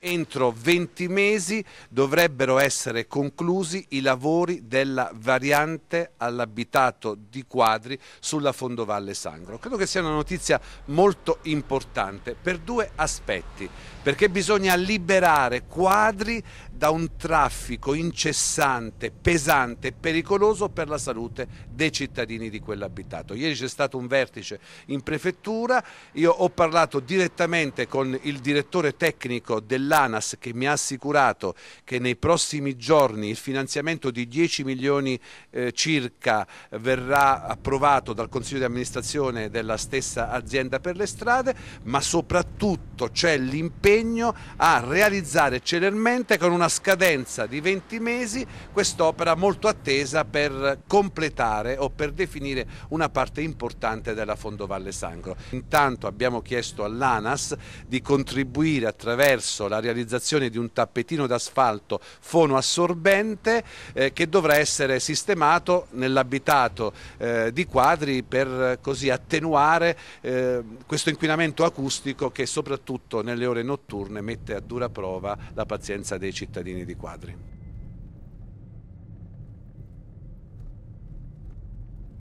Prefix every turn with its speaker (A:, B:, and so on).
A: Entro 20 mesi dovrebbero essere conclusi i lavori della variante all'abitato di Quadri sulla Fondovalle Sangro. Credo che sia una notizia molto importante per due aspetti, perché bisogna liberare Quadri da un traffico incessante, pesante e pericoloso per la salute dei cittadini di quell'abitato. Ieri c'è stato un vertice in prefettura, io ho parlato direttamente con il direttore tecnico dell'ANAS che mi ha assicurato che nei prossimi giorni il finanziamento di 10 milioni eh, circa verrà approvato dal Consiglio di amministrazione della stessa azienda per le strade, ma soprattutto c'è l'impegno a realizzare celermente con una una scadenza di 20 mesi, quest'opera molto attesa per completare o per definire una parte importante della Fondovalle Sangro. Intanto abbiamo chiesto all'ANAS di contribuire attraverso la realizzazione di un tappetino d'asfalto fonoassorbente eh, che dovrà essere sistemato nell'abitato eh, di quadri per eh, così attenuare eh, questo inquinamento acustico che soprattutto nelle ore notturne mette a dura prova la pazienza dei cittadini cittadini di Quadri.